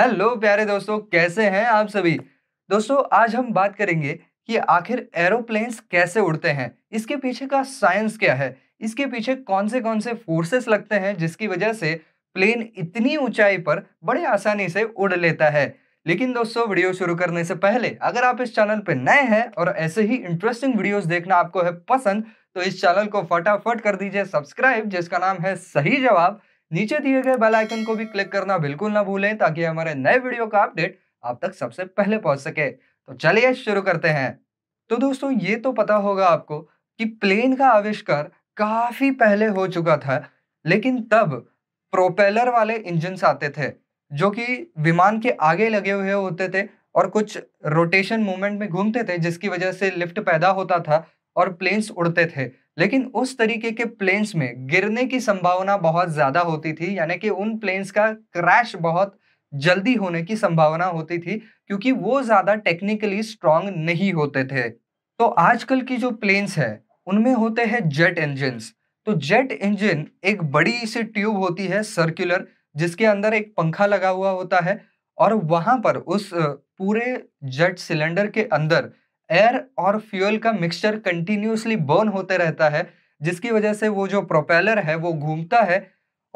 hello प्यारे दोस्तों कैसे हैं आप सभी दोस्तों आज हम बात करेंगे कि आखिर एरोप्लेन्स कैसे उड़ते हैं इसके पीछे का साइंस क्या है इसके पीछे कौन से कौन से फोर्सेस लगते हैं जिसकी वजह से प्लेन इतनी ऊंचाई पर बड़े आसानी से उड़ लेता है लेकिन दोस्तों वीडियो शुरू करने से पहले अगर आप इस चैनल पर नए हैं और ऐसे ही इंटरेस्टिंग वीडियोस देखना आपको है पसंद तो इस चैनल को फटाफट कर दीजिए सब्सक्राइब जिसका नाम है सही जवाब नीचे दिए गए बेल आइकन को भी क्लिक करना बिल्कुल ना भूलें ताकि हमारे नए वीडियो का अपडेट आप तक सबसे पहले पहुंच सके तो चलिए शुरू करते हैं तो दोस्तों ये तो पता होगा आपको कि प्लेन का आविष्कार काफ़ी पहले हो चुका था लेकिन तब प्रोपेलर वाले इंजन आते थे जो कि विमान के आगे लगे हुए होते थे और कुछ रोटेशन मूवमेंट में घूमते थे जिसकी वजह से लिफ्ट पैदा होता था और प्लेन्स उड़ते थे लेकिन उस तरीके के प्लेन्स में गिरने की संभावना बहुत ज़्यादा होती थी यानी कि उन प्लेन्स का क्रैश बहुत जल्दी होने की संभावना होती थी क्योंकि वो ज़्यादा टेक्निकली स्ट्रांग नहीं होते थे तो आजकल की जो प्लेन्स है उनमें होते हैं जेट इंजिन तो जेट इंजन एक बड़ी सी ट्यूब होती है सर्कुलर जिसके अंदर एक पंखा लगा हुआ होता है और वहां पर उस पूरे जेट सिलेंडर के अंदर एयर और फ्यूल का मिक्सचर कंटिन्यूसली बर्न होते रहता है जिसकी वजह से वो जो प्रोपेलर है वो घूमता है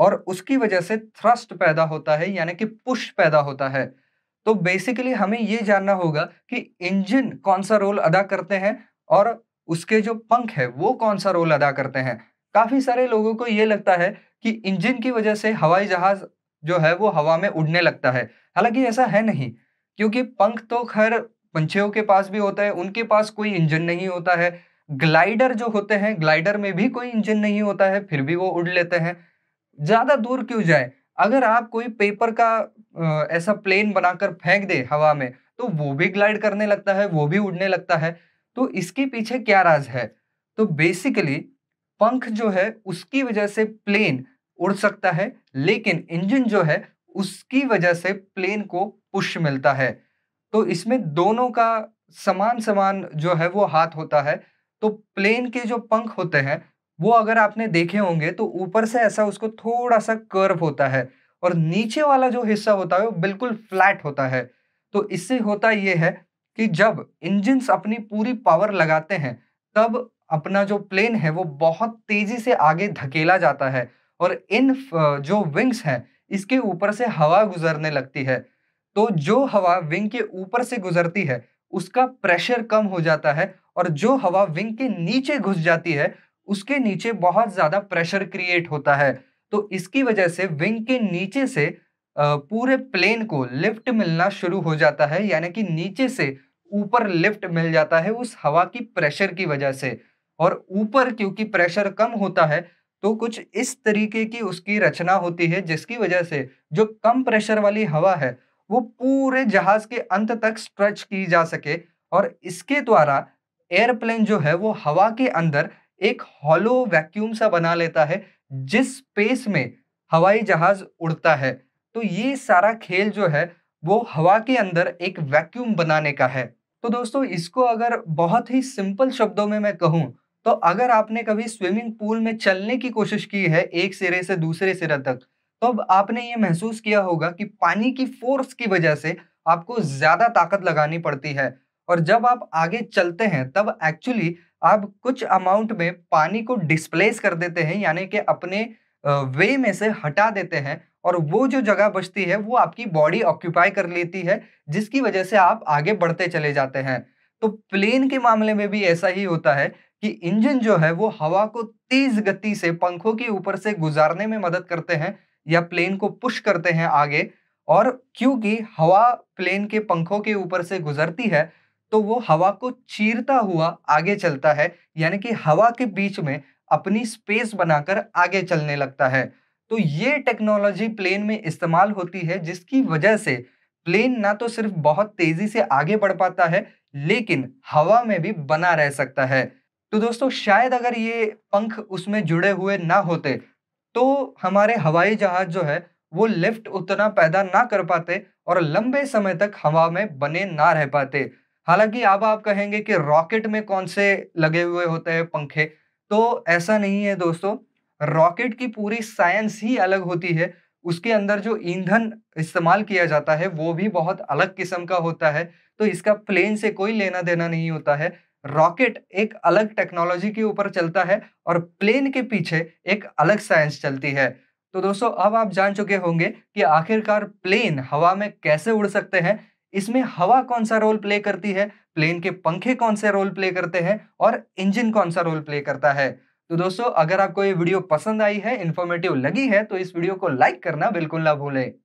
और उसकी वजह से थ्रस्ट पैदा होता है यानी कि पुश पैदा होता है तो बेसिकली हमें ये जानना होगा कि इंजन कौन सा रोल अदा करते हैं और उसके जो पंख है वो कौन सा रोल अदा करते हैं काफ़ी सारे लोगों को ये लगता है कि इंजन की वजह से हवाई जहाज़ जो है वो हवा में उड़ने लगता है हालांकि ऐसा है नहीं क्योंकि पंख तो खैर पंछियों के पास भी होता है उनके पास कोई इंजन नहीं होता है ग्लाइडर जो होते हैं ग्लाइडर में भी कोई इंजन नहीं होता है फिर भी वो उड़ लेते हैं ज़्यादा दूर क्यों जाए अगर आप कोई पेपर का ऐसा प्लेन बनाकर फेंक दे हवा में तो वो भी ग्लाइड करने लगता है वो भी उड़ने लगता है तो इसके पीछे क्या राज है तो बेसिकली पंख जो है उसकी वजह से प्लेन उड़ सकता है लेकिन इंजन जो है उसकी वजह से प्लेन को पुश मिलता है तो इसमें दोनों का समान समान जो है वो हाथ होता है तो प्लेन के जो पंख होते हैं वो अगर आपने देखे होंगे तो ऊपर से ऐसा उसको थोड़ा सा कर्व होता है और नीचे वाला जो हिस्सा होता है वो बिल्कुल फ्लैट होता है तो इससे होता ये है कि जब इंजिनस अपनी पूरी पावर लगाते हैं तब अपना जो प्लेन है वो बहुत तेजी से आगे धकेला जाता है और इन जो विंग्स हैं इसके ऊपर से हवा गुजरने लगती है तो जो हवा विंग के ऊपर से गुजरती है उसका प्रेशर कम हो जाता है और जो हवा विंग के नीचे घुस जाती है उसके नीचे बहुत ज़्यादा प्रेशर क्रिएट होता है तो इसकी वजह से विंग के नीचे से पूरे प्लेन को लिफ्ट मिलना शुरू हो जाता है यानी कि नीचे से ऊपर लिफ्ट मिल जाता है उस हवा की प्रेशर की वजह से और ऊपर क्योंकि प्रेशर कम होता है तो कुछ इस तरीके की उसकी रचना होती है जिसकी वजह से जो कम प्रेशर वाली हवा है वो पूरे जहाज के अंत तक स्ट्रेच की जा सके और इसके द्वारा एयरप्लेन जो है वो हवा के अंदर एक हॉलो वैक्यूम सा बना लेता है जिस स्पेस में हवाई जहाज उड़ता है तो ये सारा खेल जो है वो हवा के अंदर एक वैक्यूम बनाने का है तो दोस्तों इसको अगर बहुत ही सिंपल शब्दों में मैं कहूँ तो अगर आपने कभी स्विमिंग पूल में चलने की कोशिश की है एक सिरे से दूसरे सिरे तक तो अब आपने ये महसूस किया होगा कि पानी की फोर्स की वजह से आपको ज़्यादा ताकत लगानी पड़ती है और जब आप आगे चलते हैं तब एक्चुअली आप कुछ अमाउंट में पानी को डिस्प्लेस कर देते हैं यानी कि अपने वे में से हटा देते हैं और वो जो जगह बचती है वो आपकी बॉडी ऑक्यूपाई कर लेती है जिसकी वजह से आप आगे बढ़ते चले जाते हैं तो प्लेन के मामले में भी ऐसा ही होता है कि इंजन जो है वो हवा को तेज गति से पंखों के ऊपर से गुजारने में मदद करते हैं या प्लेन को पुश करते हैं आगे और क्योंकि हवा प्लेन के पंखों के ऊपर से गुजरती है तो वो हवा को चीरता हुआ आगे चलता है यानी कि हवा के बीच में अपनी स्पेस बनाकर आगे चलने लगता है तो ये टेक्नोलॉजी प्लेन में इस्तेमाल होती है जिसकी वजह से प्लेन ना तो सिर्फ बहुत तेजी से आगे बढ़ पाता है लेकिन हवा में भी बना रह सकता है तो दोस्तों शायद अगर ये पंख उसमें जुड़े हुए ना होते तो हमारे हवाई जहाज जो है वो लिफ्ट उतना पैदा ना कर पाते और लंबे समय तक हवा में बने ना रह पाते हालांकि अब आप कहेंगे कि रॉकेट में कौन से लगे हुए होते हैं पंखे तो ऐसा नहीं है दोस्तों रॉकेट की पूरी साइंस ही अलग होती है उसके अंदर जो ईंधन इस्तेमाल किया जाता है वो भी बहुत अलग किस्म का होता है तो इसका प्लेन से कोई लेना देना नहीं होता है रॉकेट एक अलग टेक्नोलॉजी के ऊपर चलता है और प्लेन के पीछे एक अलग साइंस चलती है तो दोस्तों अब आप जान चुके होंगे कि आखिरकार प्लेन हवा में कैसे उड़ सकते हैं इसमें हवा कौन सा रोल प्ले करती है प्लेन के पंखे कौन से रोल प्ले करते हैं और इंजन कौन सा रोल प्ले करता है तो दोस्तों अगर आपको ये वीडियो पसंद आई है इन्फॉर्मेटिव लगी है तो इस वीडियो को लाइक करना बिल्कुल ना भूलें